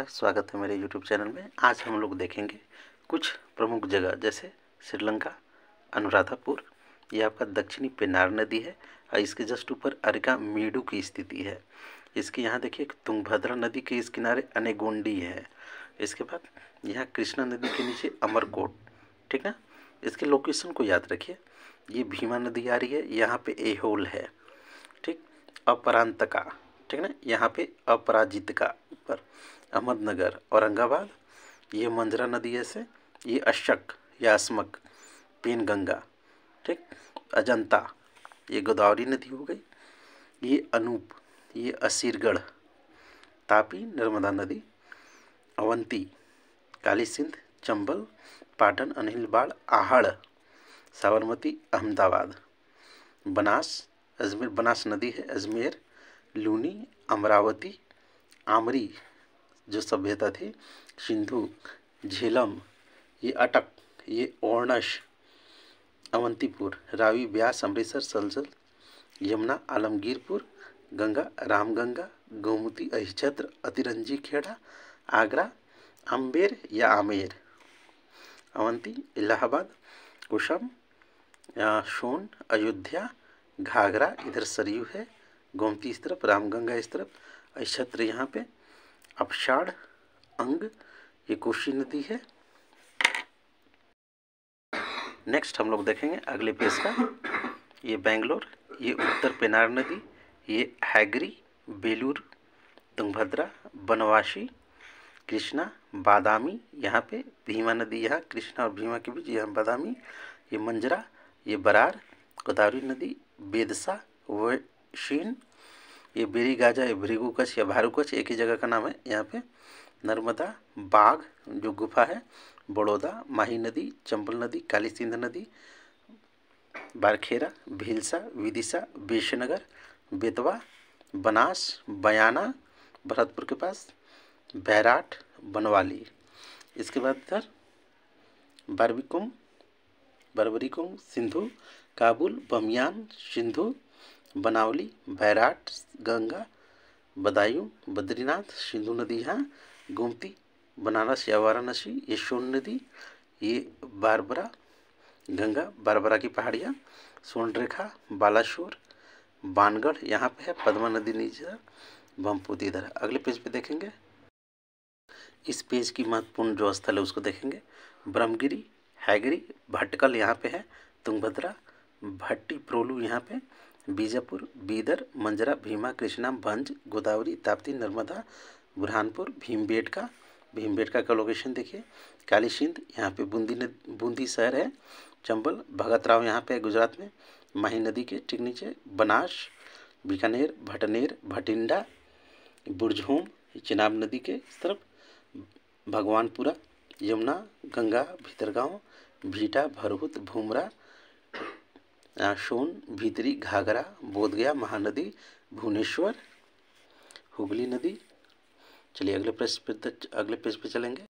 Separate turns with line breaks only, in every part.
नमस्कार स्वागत है मेरे यूट्यूब चैनल में आज हम लोग देखेंगे कुछ प्रमुख जगह जैसे श्रीलंका अनुराधापुर यह आपका दक्षिणी पेनार नदी है और इसके जस्ट ऊपर अरिका मेडू की स्थिति है इसके यहाँ देखिए तुंगभद्रा नदी के इस किनारे अनेगोंडी है इसके बाद यहाँ कृष्णा नदी के नीचे अमरकोट ठीक ना इसके लोकेशन को याद रखिए ये भीमा नदी आ रही है यहाँ पे एहोल है ठीक अपरांतका ठीक ना यहाँ पे अपराजित का ऊपर अहमदनगर औरंगाबाद ये मंजरा नदी ऐसे ये अशक या अस्मक पेन गंगा ठीक अजंता ये गोदावरी नदी हो गई ये अनूप ये असीरगढ़ तापी नर्मदा नदी अवंती काली सिंध चंबल पाटन अनिल बाड़ आहड़ साबरमती अहमदाबाद बनास अजमेर बनास नदी है अजमेर लूनी अमरावती आमरी जो सभ्यता थी सिंधु झेलम ये अटक ये ओर्णश अवंतीपुर रावी ब्यास अमृतसर सलसल यमुना आलमगीरपुर गंगा रामगंगा गोमती अहिछत्र अतिरंजी खेड़ा आगरा अम्बेर या आमेर अवंती इलाहाबाद कुशम सोन अयोध्या घाघरा इधर सरयू है गोमती इस तरफ रामगंगा इस तरफ अहिछत्र यहाँ पे अपषाढ़ अंग ये कोशी नदी है नेक्स्ट हम लोग देखेंगे अगले पेज का ये बेंगलोर ये उत्तर पेनार नदी ये हैगरी बेलूर तुंगभद्रा बनवासी कृष्णा बादामी यहाँ पे भीमा नदी यहाँ कृष्णा और भीमा के बीच यहाँ बादामी ये मंजरा ये बरार गोदावरी नदी बेदसा वशीन ये बेरी गाजा ये भृगु कच्छ या भारू कच्छ एक ही जगह का नाम है यहाँ पे नर्मदा बाघ जो गुफा है बड़ौदा माही नदी चंबल नदी काली सिंध नदी बारखेरा भीलसा विदिशा बेशनगर बेतवा बनास बयाना भरतपुर के पास बैराट बनवाली इसके बाद इधर बारबिकुम बरबरीकुम सिंधु काबुल बमियान सिंधु बनावली बैराट गंगा बदायूं बद्रीनाथ सिंधु नदी यहाँ गोमती बनारस या वाराणसी ये सोन नदी ये बारबरा गंगा बारबरा की पहाड़ियाँ स्वर्णरेखा बालाशोर बानगढ़ यहाँ पे है पद्मा नदी नीचे बमपुती इधर अगले पेज पे देखेंगे इस पेज की महत्वपूर्ण जो स्थल है उसको देखेंगे ब्रह्मगिरी हैगरी भटकल यहाँ पे है तुंगभद्रा भट्टी प्रोलू यहाँ पे बीजापुर बीदर मंजरा भीमा कृष्णा भंज गोदावरी ताप्ती नर्मदा बुरहानपुर भीमबेटका भीमबेटका का लोकेशन देखिए काली सिंध यहाँ पर बूंदी नदी बूंदी शहर है चंबल भगत राव यहाँ पे गुजरात में माही नदी के ठीक नीचे बनास बीकानेर भटनेर भटिंडा बुरझूम चिनाब नदी के इस तरफ भगवानपुरा यमुना गंगा भीतरगांव भीटा भरहुत भूमरा सोन भीतरी घाघरा बोधगया महानदी भुवनेश्वर हुगली नदी चलिए अगले प्रश्न पे तो अगले पेज पे चलेंगे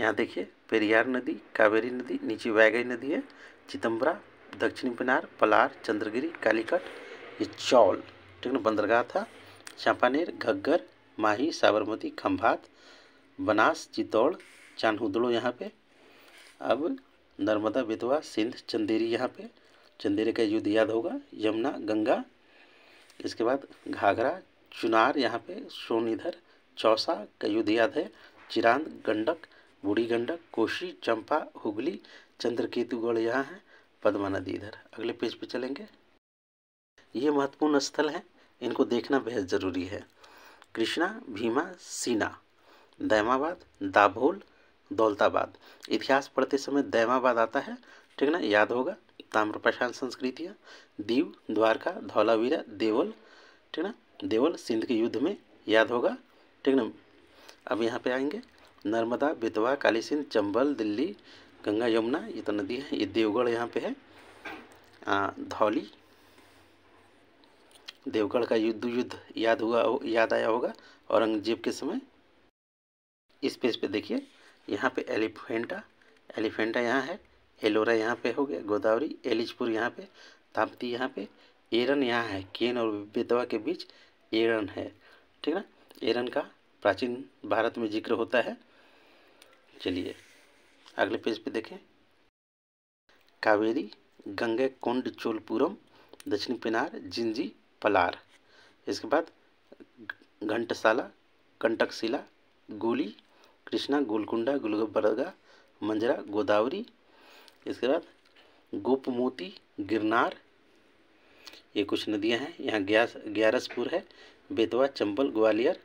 यहाँ देखिए पेरियार नदी कावेरी नदी नीचे वैगई नदी है चितम्बरा दक्षिणी पिनार पलार चंद्रगिरी कालीकट ये चौल ठीक ना बंदरगाह था चांपानेर घग्गर माही साबरमती खम्भात बनास चित्तौड़ चानहुदड़ो यहाँ पे अब नर्मदा बेतवा सिंध चंदेरी यहाँ पे चंदेरे का युद्ध याद होगा यमुना गंगा इसके बाद घाघरा चुनार यहाँ पे सोनीधर चौसा का युद्ध याद है चिरांद गंडक बूढ़ी गंडक कोशी चंपा हुगली चंद्रकेतुगढ़ यहाँ है पद्मा नदी इधर अगले पेज पे चलेंगे ये महत्वपूर्ण स्थल हैं इनको देखना बेहद ज़रूरी है कृष्णा भीमा सीना दैमाबाद दाभोल दौलताबाद इतिहास पढ़ते समय दैमाबाद आता है ठीक ना याद होगा ताम्रपाषाण संस्कृतियाँ दीव द्वारका धौलावीरा देवल ठीक ना देवल सिंध के युद्ध में याद होगा ठीक ना अब यहाँ पे आएंगे नर्मदा बेतवा काली सिंध चंबल दिल्ली गंगा यमुना ये तो नदी है ये देवगढ़ यहाँ पे है धौली देवगढ़ का युद्ध युद्ध याद हुआ याद आया होगा औरंगजेब के समय इस पेज पे देखिए यहाँ पे एलिफेंटा एलिफेंटा यहाँ है एलोरा यहाँ पे हो गया गोदावरी एलिजपुर यहाँ पे ताप्ती यहाँ पे एरन यहाँ है केन और बेतवा के बीच एरन है ठीक ना एरन का प्राचीन भारत में जिक्र होता है चलिए अगले पेज पे देखें कावेरी गंगे कुंड चोलपुरम दक्षिणी पिनार जिंजी पलार इसके बाद घंटशाला कंटकशिला गोली कृष्णा गोलकुंडा गुलगबरगा मंजरा गोदावरी इसके बाद गोपमोती गिरनार ये कुछ नदियां हैं यहाँ ग्यास ग्यारसपुर है बेतवा चंबल ग्वालियर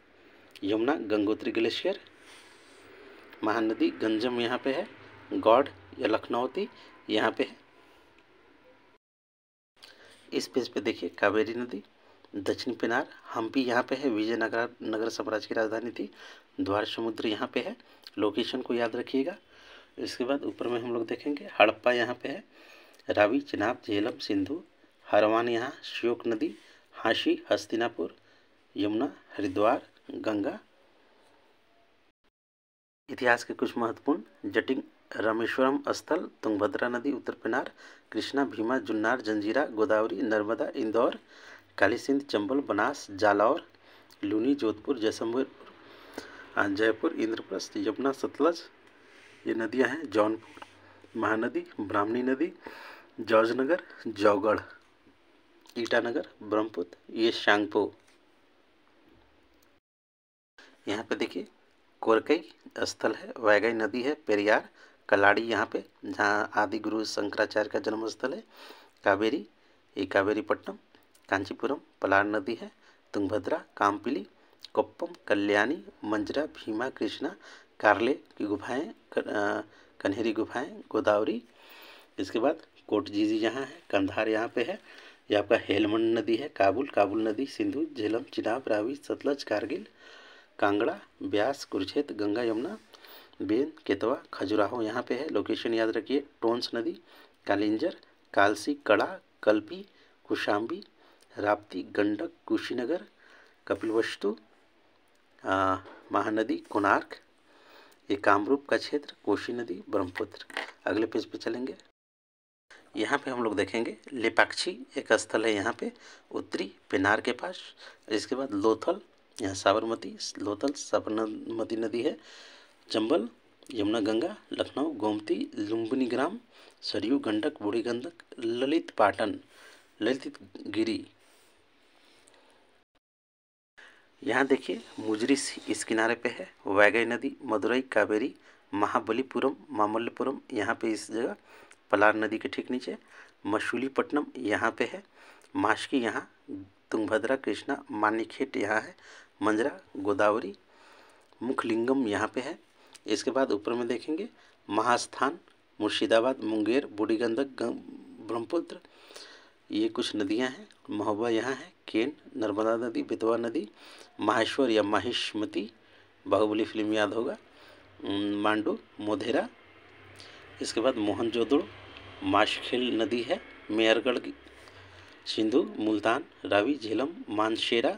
यमुना गंगोत्री ग्लेशियर महानदी गंजम यहाँ पे है गौड या लखनौती यहाँ पे है इस पेज पे देखिए कावेरी नदी दक्षिण पिनार हम्पी यहाँ पे है विजयनगर नगर साम्राज्य की राजधानी थी द्वार समुद्र यहाँ पे है लोकेशन को याद रखिएगा तो इसके बाद ऊपर में हम लोग देखेंगे हड़प्पा यहाँ पे है रावी चिनाब झेलम सिंधु हरवान यहाँ श्योक नदी हाशी हस्तिनापुर यमुना हरिद्वार गंगा इतिहास के कुछ महत्वपूर्ण जटिंग रामेश्वरम स्थल तुंगभद्रा नदी उत्तर पिनार कृष्णा भीमा जुन्नार जंजीरा गोदावरी नर्मदा इंदौर काली सिंध चंबल बनास जालौर लूनी जोधपुर जैसलमेर जयपुर इंद्रप्रस्थ यमुना सतलज ये नदियां हैं जौनपुर महानदी ब्राह्मणी नदी जॉर्जनगर जौगढ़ ईटानगर ब्रह्मपुत्र ये शांगपो यहाँ पे देखिए कोरकई स्थल है वैगई नदी है पेरियार कलाड़ी यहाँ पे जहाँ आदि गुरु शंकराचार्य का जन्म स्थल है कावेरी ये कावेरीपट्टनम कांचीपुरम पलार नदी है तुंगभद्रा कामपिली कोप्पम कल्याणी मंजरा भीमा कृष्णा कार्ले की गुफाएं कन्हेरी गुफाएं गोदावरी इसके बाद कोट जीजी यहाँ है कंधार यहाँ पे है ये आपका हेलमंड नदी है काबुल काबुल नदी सिंधु झेलम चिनाब रावी सतलज कारगिल कांगड़ा ब्यास कुरुक्षेत्र गंगा यमुना बेन केतवा खजुराहो यहाँ पे है लोकेशन याद रखिए टोंस नदी कालिंजर कालसी कड़ा कल्पी कुशाम्बी राप्ती गंडक कुशीनगर कपिलवस्तु महानदी कोणार्क ये कामरूप का क्षेत्र कोशी नदी ब्रह्मपुत्र अगले पेज पे चलेंगे यहाँ पे हम लोग देखेंगे लेपाक्षी एक स्थल है यहाँ पे उत्तरी पिनार के पास इसके बाद लोथल यहाँ साबरमती लोथल साबरमती नदी है चंबल यमुना गंगा लखनऊ गोमती लुम्बिनी ग्राम सरयू गंडक बूढ़ी गंडक ललित पाटन ललित गिरी यहाँ देखिए मुजरिस इस किनारे पे है वैगई नदी मदुरई कावेरी महाबलीपुरम मामल्लपुरम यहाँ पे इस जगह पलार नदी के ठीक नीचे मशूलीपट्टनम यहाँ पे है माशकी यहाँ तुंगभद्रा कृष्णा मानिखेट यहाँ है मंजरा गोदावरी मुखलिंगम यहाँ पे है इसके बाद ऊपर में देखेंगे महास्थान मुर्शिदाबाद मुंगेर बूढ़ी गंधक ब्रह्मपुत्र ये कुछ नदियाँ हैं महोबा यहाँ है केन नर्मदा नदी बेतवा नदी माहेश्वर या माहिष्मति बाहुबली फिल्म याद होगा मांडू मोधेरा इसके बाद मोहनजोदड़ माशखेल नदी है मेयरगढ़ की सिंधु मुल्तान रावी झेलम मानशेरा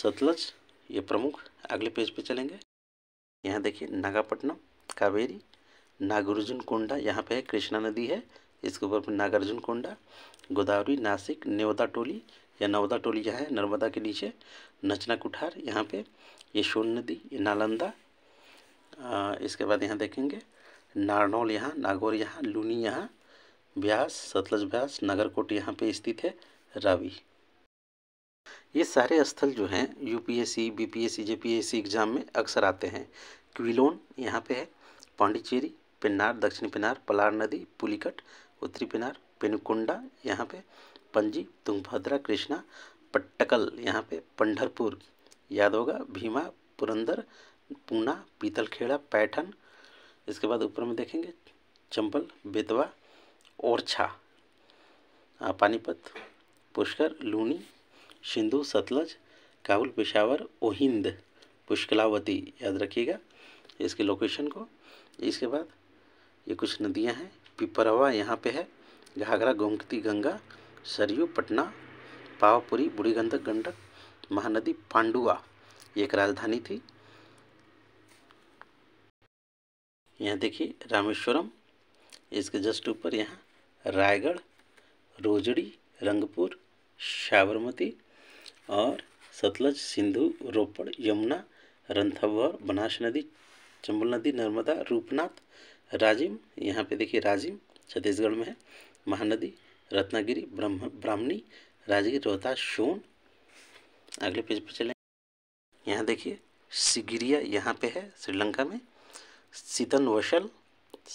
सतलज ये प्रमुख अगले पेज पे चलेंगे यहाँ देखिए नागापट्टनम कावेरी नागार्जुन कोंडा यहाँ पे है कृष्णा नदी है इसके ऊपर नागार्जुन कोंडा गोदावरी नासिक नेवदा टोली या नवदा टोली यहाँ है नर्मदा के नीचे नचना कुठार यहाँ पे ये सोन नदी ये नालंदा इसके बाद यहाँ देखेंगे नारनौल यहाँ नागौर यहाँ लूनी यहाँ ब्यास सतलज ब्यास नगरकोट यहाँ पे स्थित है रावी ये सारे स्थल जो हैं यूपीएससी बीपीएससी जेपीएससी एग्ज़ाम में अक्सर आते हैं क्विलोन यहाँ पे है पांडिचेरी पिन्नार दक्षिण पिन्नार पलार नदी पुलिकट उत्तरी पिनार पेनुकुंडा यहाँ पे पंजी तुंगभद्रा कृष्णा पट्टकल यहाँ पे पंडरपुर याद होगा भीमा पुरंदर पूना पीतलखेड़ा पैठन इसके बाद ऊपर में देखेंगे चंबल बेतवा ओरछा पानीपत पुष्कर लूनी सिंधु सतलज काबुल पेशावर ओहिंद पुष्कलावती याद रखिएगा इसके लोकेशन को इसके बाद ये कुछ नदियां हैं पिपरवा यहाँ पे है घाघरा गोमती गंगा सरयू पटना पावापुरी बूढ़ी गंधक गंडक महानदी पांडुआ एक राजधानी थी यहाँ देखिए रामेश्वरम इसके जस्ट ऊपर यहाँ रायगढ़ रोजड़ी रंगपुर साबरमती और सतलज सिंधु रोपड़ यमुना रंथावर बनास नदी चंबल नदी नर्मदा रूपनाथ राजिम यहाँ पे देखिए राजिम छत्तीसगढ़ में है महानदी रत्नागिरी ब्रह्म ब्राह्मणी राजगीर रोहतास सोन अगले पेज पर चलें यहाँ देखिए सिगिरिया यहाँ पे है श्रीलंका में सीतन वशल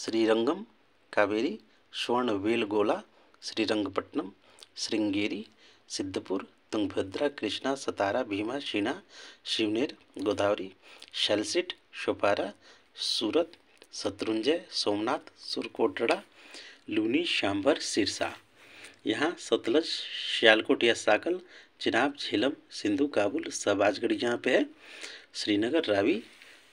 श्रीरंगम कावेरी स्वर्ण वेलगोला श्रीरंगपट्टनम श्रृंगेरी सिद्धपुर तुंगभद्रा कृष्णा सतारा भीमा शीना शिवनेर गोदावरी शलसिट शोपारा सूरत शत्रुंजय सोमनाथ सुरकोटड़ा लूनी शाम्बर सिरसा यहाँ सतलज श्यालकोट या साकल चिनाब झेलम सिंधु काबुल सबाजगढ़ यहाँ पे है श्रीनगर रावी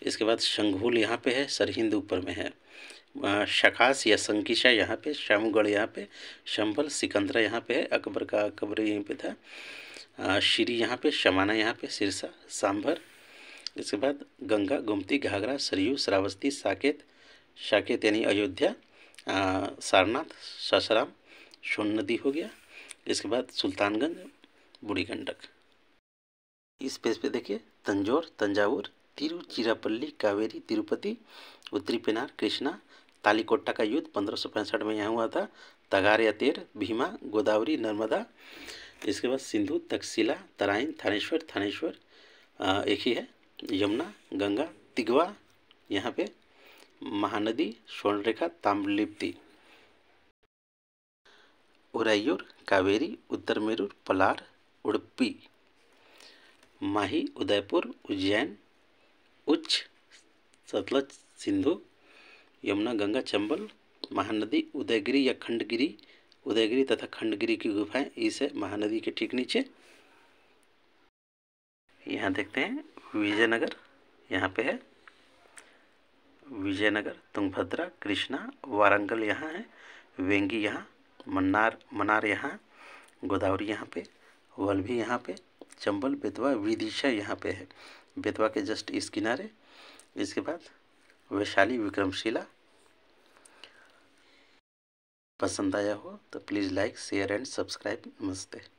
इसके बाद शंघोल यहाँ पे है सरहिंद ऊपर में है शखास या संकिशा यहाँ पे श्यामगढ़ यहाँ पे शंभल सिकंदरा यहाँ पे है अकबर का अकबर यहीं पे था श्री यहाँ पे शमाना यहाँ पे सिरसा सांभर इसके बाद गंगा गोमती घाघरा सरयू श्रावस्ती साकेत साकेत यानी अयोध्या सारनाथ ससराम सोन नदी हो गया इसके बाद सुल्तानगंज बूढ़ी गंडक इस पेज पे देखिए तंजौर तंजावुर तिरुचिरापल्ली कावेरी तिरुपति उत्तरी पिनार कृष्णा तालीकोट्टा का युद्ध पंद्रह सौ पैंसठ में यहाँ हुआ था तगार या तेर भीमा गोदावरी नर्मदा इसके बाद सिंधु तकसीला तराइन थानेश्वर थानेश्वर एक ही है यमुना गंगा तिगवा यहाँ पे महानदी स्वर्णरेखा ताम्रलिप्ति उरायूर कावेरी उत्तर मेरूर पलार उड़पी माही उदयपुर उज्जैन उच्च सतलज सिंधु यमुना गंगा चंबल महानदी उदयगिरी या खंडगिरी उदयगिरी तथा खंडगिरी की गुफाएं इस महानदी के ठीक नीचे यहाँ देखते हैं विजयनगर यहाँ पे है विजयनगर तुंगभद्रा कृष्णा वारंगल यहाँ है वेंगी यहाँ मन्नार मनार यहाँ गोदावरी यहाँ पे वलभी यहाँ पे चंबल बेतवा विदिशा यहाँ पे है बेतवा के जस्ट इस किनारे इसके बाद वैशाली विक्रमशिला पसंद आया हो तो please like share and subscribe नमस्ते